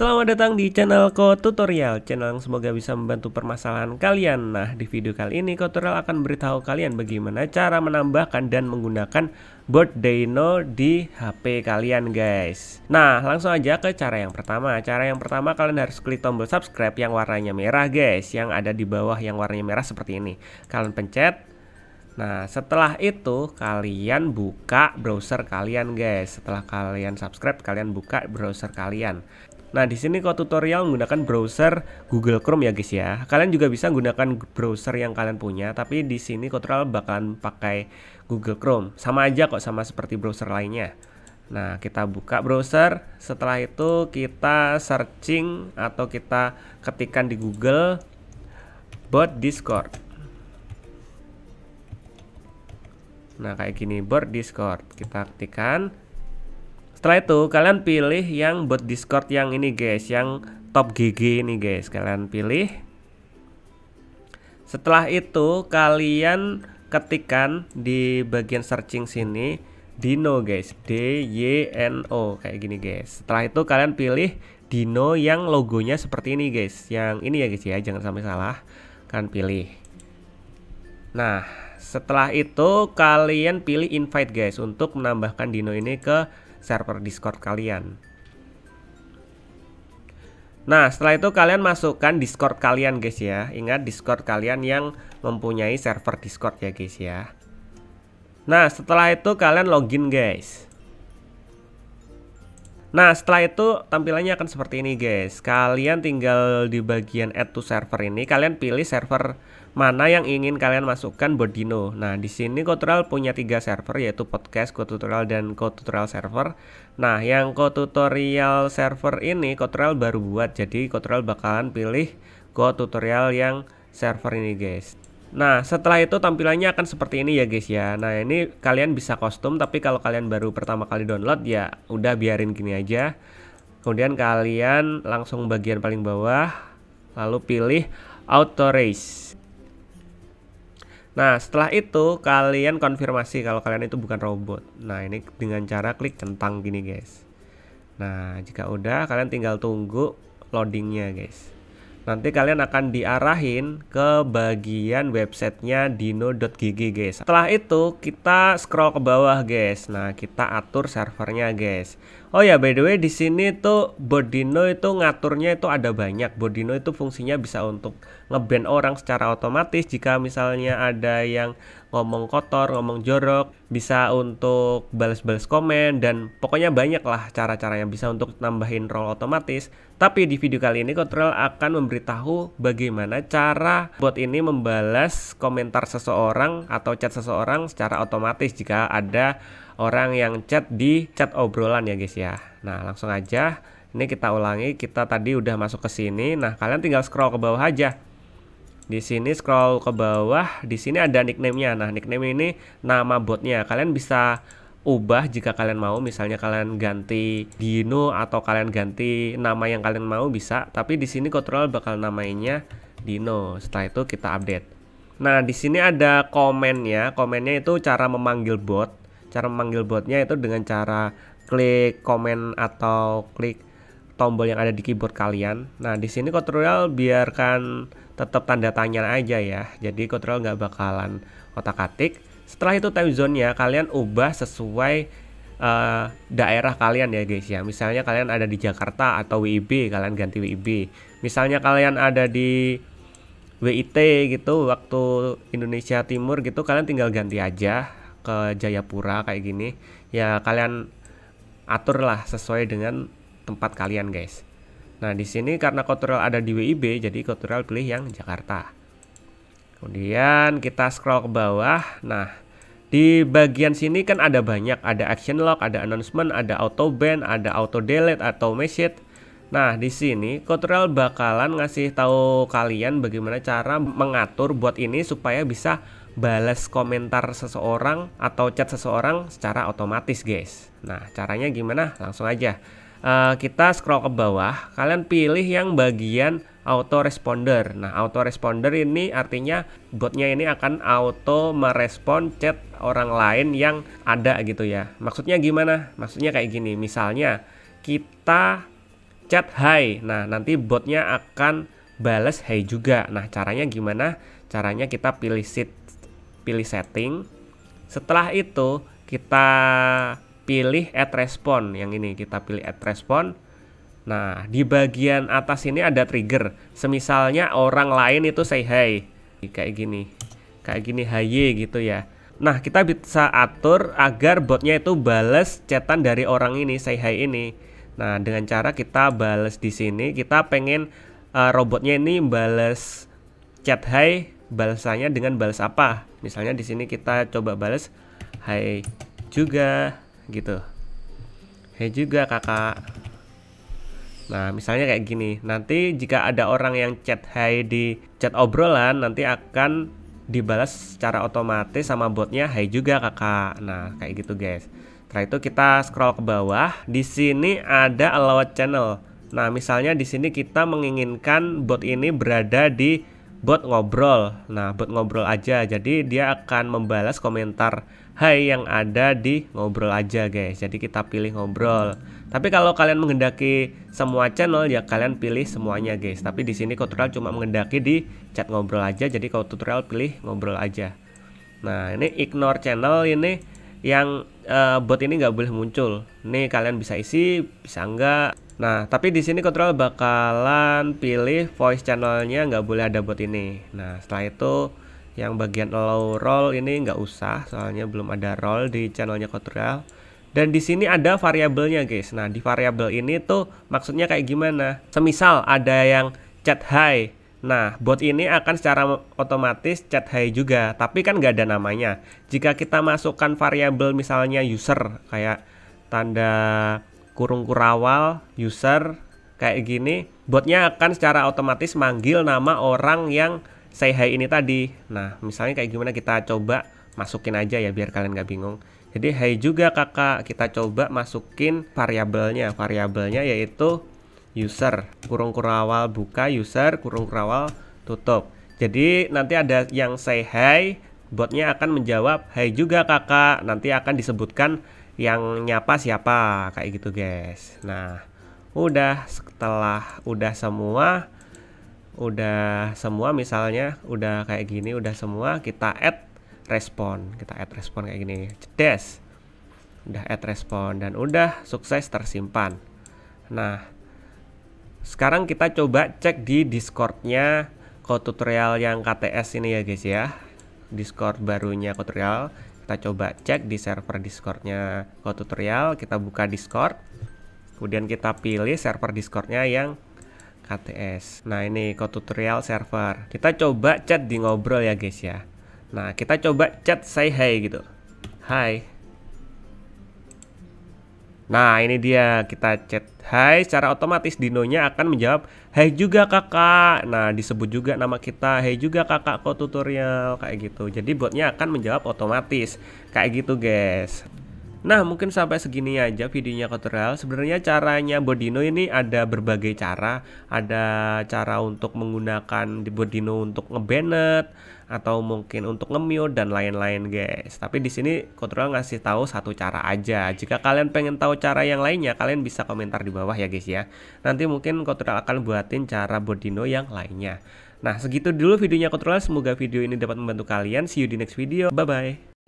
Selamat datang di channel Ko Tutorial, channel yang semoga bisa membantu permasalahan kalian. Nah, di video kali ini Ko Tutorial akan beritahu kalian bagaimana cara menambahkan dan menggunakan board Dino di HP kalian, guys. Nah, langsung aja ke cara yang pertama. Cara yang pertama kalian harus klik tombol subscribe yang warnanya merah, guys, yang ada di bawah yang warnanya merah seperti ini. Kalian pencet Nah, setelah itu kalian buka browser kalian, guys. Setelah kalian subscribe, kalian buka browser kalian. Nah, di sini kok tutorial menggunakan browser Google Chrome ya guys ya. Kalian juga bisa menggunakan browser yang kalian punya, tapi di sini tutorial bakalan pakai Google Chrome. Sama aja kok sama seperti browser lainnya. Nah, kita buka browser. Setelah itu kita searching atau kita ketikkan di Google bot Discord. Nah, kayak gini bot Discord. Kita ketikkan. Setelah itu kalian pilih yang bot Discord yang ini guys, yang top GG ini guys, kalian pilih. Setelah itu kalian ketikan di bagian searching sini Dino guys, D Y N O kayak gini guys. Setelah itu kalian pilih Dino yang logonya seperti ini guys, yang ini ya guys ya, jangan sampai salah. Kalian pilih. Nah, setelah itu kalian pilih invite guys untuk menambahkan Dino ini ke server Discord kalian. Nah, setelah itu kalian masukkan Discord kalian guys ya. Ingat Discord kalian yang mempunyai server Discord ya guys ya. Nah, setelah itu kalian login guys. Nah, setelah itu tampilannya akan seperti ini guys. Kalian tinggal di bagian add to server ini, kalian pilih server mana yang ingin kalian masukkan Bodino. Nah, di sini Kotutorial punya tiga server yaitu podcast, Kotutorial dan Kotutorial server. Nah, yang Kotutorial server ini Kotutorial baru buat. Jadi Kotutorial bakalan pilih Kotutorial yang server ini, guys. Nah, setelah itu tampilannya akan seperti ini ya guys ya. Nah, ini kalian bisa kostum tapi kalau kalian baru pertama kali download ya udah biarin gini aja. Kemudian kalian langsung bagian paling bawah lalu pilih auto Nah, setelah itu kalian konfirmasi kalau kalian itu bukan robot. Nah, ini dengan cara klik centang gini, guys. Nah, jika udah kalian tinggal tunggu loadingnya, guys nanti kalian akan diarahin ke bagian websitenya dino.gg guys setelah itu kita scroll ke bawah guys nah kita atur servernya guys oh ya by the way di sini tuh Bodino itu ngaturnya itu ada banyak Bodino itu fungsinya bisa untuk ngeband orang secara otomatis jika misalnya ada yang ngomong kotor, ngomong jorok, bisa untuk balas-balas komen dan pokoknya banyak lah cara-cara yang bisa untuk nambahin role otomatis. Tapi di video kali ini Kotrel akan memberitahu bagaimana cara bot ini membalas komentar seseorang atau chat seseorang secara otomatis jika ada orang yang chat di chat obrolan ya guys ya. Nah, langsung aja ini kita ulangi, kita tadi udah masuk ke sini. Nah, kalian tinggal scroll ke bawah aja di sini scroll ke bawah di sini ada nicknamenya nah nickname ini nama botnya kalian bisa ubah jika kalian mau misalnya kalian ganti Dino atau kalian ganti nama yang kalian mau bisa tapi di sini kontrol bakal namanya Dino setelah itu kita update nah di sini ada komennya komennya itu cara memanggil bot cara memanggil botnya itu dengan cara klik komen atau klik tombol yang ada di keyboard kalian nah di sini tutorial biarkan tetap tanda tanya aja ya. Jadi kontrol nggak bakalan otak-atik. Setelah itu time zone-nya kalian ubah sesuai uh, daerah kalian ya guys ya. Misalnya kalian ada di Jakarta atau WIB, kalian ganti WIB. Misalnya kalian ada di WIT gitu waktu Indonesia Timur gitu kalian tinggal ganti aja ke Jayapura kayak gini. Ya kalian aturlah sesuai dengan tempat kalian guys. Nah, di sini karena Kotoral ada di WIB, jadi Kotoral pilih yang Jakarta. Kemudian kita scroll ke bawah. Nah, di bagian sini kan ada banyak, ada action lock, ada announcement, ada auto ban, ada auto delete atau message. Nah, di sini Kotoral bakalan ngasih tahu kalian bagaimana cara mengatur buat ini supaya bisa balas komentar seseorang atau chat seseorang secara otomatis, guys. Nah, caranya gimana? Langsung aja. Eh, kita scroll ke bawah, kalian pilih yang bagian autoresponder. Nah, autoresponder ini artinya botnya ini akan auto merespon chat orang lain yang ada gitu ya. Maksudnya gimana? Maksudnya kayak gini, misalnya kita chat hai. Nah, nanti botnya akan balas hai juga. Nah, caranya gimana? Caranya kita pilih sit pilih setting. Setelah itu kita pilih add respon yang ini kita pilih add respon nah di bagian atas ini ada trigger semisalnya orang lain itu say hi kayak gini kayak gini hi gitu ya nah kita bisa atur agar botnya itu bales chatan dari orang ini say hi ini nah dengan cara kita bales di sini kita pengen uh, robotnya ini bales chat hi balasannya dengan balas apa misalnya di sini kita coba balas hi juga gitu Hei juga kakak Nah misalnya kayak gini Nanti jika ada orang yang chat hai di chat obrolan Nanti akan dibalas secara otomatis sama botnya hai juga kakak Nah kayak gitu guys Setelah itu kita scroll ke bawah Di sini ada allowed channel Nah, misalnya di sini kita menginginkan bot ini berada di bot ngobrol. Nah, bot ngobrol aja. Jadi dia akan membalas komentar hai yang ada di ngobrol aja guys jadi kita pilih ngobrol tapi kalau kalian mengendaki semua channel ya kalian pilih semuanya guys tapi di sini tutorial cuma mengendaki di chat ngobrol aja jadi kalau tutorial pilih ngobrol aja nah ini ignore channel ini yang uh, bot ini nggak boleh muncul nih kalian bisa isi bisa enggak nah tapi di sini kontrol bakalan pilih voice channelnya nggak boleh ada bot ini nah setelah itu yang bagian allow role ini nggak usah soalnya belum ada roll di channelnya kultural dan di sini ada variabelnya guys nah di variabel ini tuh maksudnya kayak gimana semisal ada yang chat hi Nah, bot ini akan secara otomatis chat hi juga, tapi kan nggak ada namanya. Jika kita masukkan variabel misalnya user, kayak tanda kurung kurawal, user, kayak gini, botnya akan secara otomatis manggil nama orang yang say hi ini tadi. Nah, misalnya kayak gimana kita coba masukin aja ya biar kalian nggak bingung. Jadi hi juga kakak, kita coba masukin variabelnya. Variabelnya yaitu user, kurung kurawal buka user, kurung kurawal tutup. Jadi nanti ada yang say hi, botnya akan menjawab hi juga kakak. Nanti akan disebutkan yang nyapa siapa, kayak gitu guys. Nah, udah setelah udah semua, udah semua misalnya udah kayak gini udah semua kita add respon kita add respon kayak gini cedes udah add respon dan udah sukses tersimpan nah sekarang kita coba cek di discordnya code tutorial yang KTS ini ya guys ya discord barunya code tutorial kita coba cek di server discordnya code tutorial kita buka discord kemudian kita pilih server discordnya yang ATS. Nah, ini ke tutorial server. Kita coba chat di ngobrol ya, guys ya. Nah, kita coba chat say hi gitu. Hai. Nah, ini dia kita chat hai secara otomatis dinonya akan menjawab hai juga kakak. Nah, disebut juga nama kita hai juga kakak kok tutorial kayak gitu. Jadi botnya akan menjawab otomatis kayak gitu, guys. Nah mungkin sampai segini aja videonya Kotoral. Sebenarnya caranya Bodino ini ada berbagai cara Ada cara untuk menggunakan di Bodino untuk ngebanet Atau mungkin untuk ngemute dan lain-lain guys Tapi di sini Kotoral ngasih tahu satu cara aja Jika kalian pengen tahu cara yang lainnya Kalian bisa komentar di bawah ya guys ya Nanti mungkin Kotoral akan buatin cara Bodino yang lainnya Nah segitu dulu videonya Kotoral. Semoga video ini dapat membantu kalian See you di next video Bye bye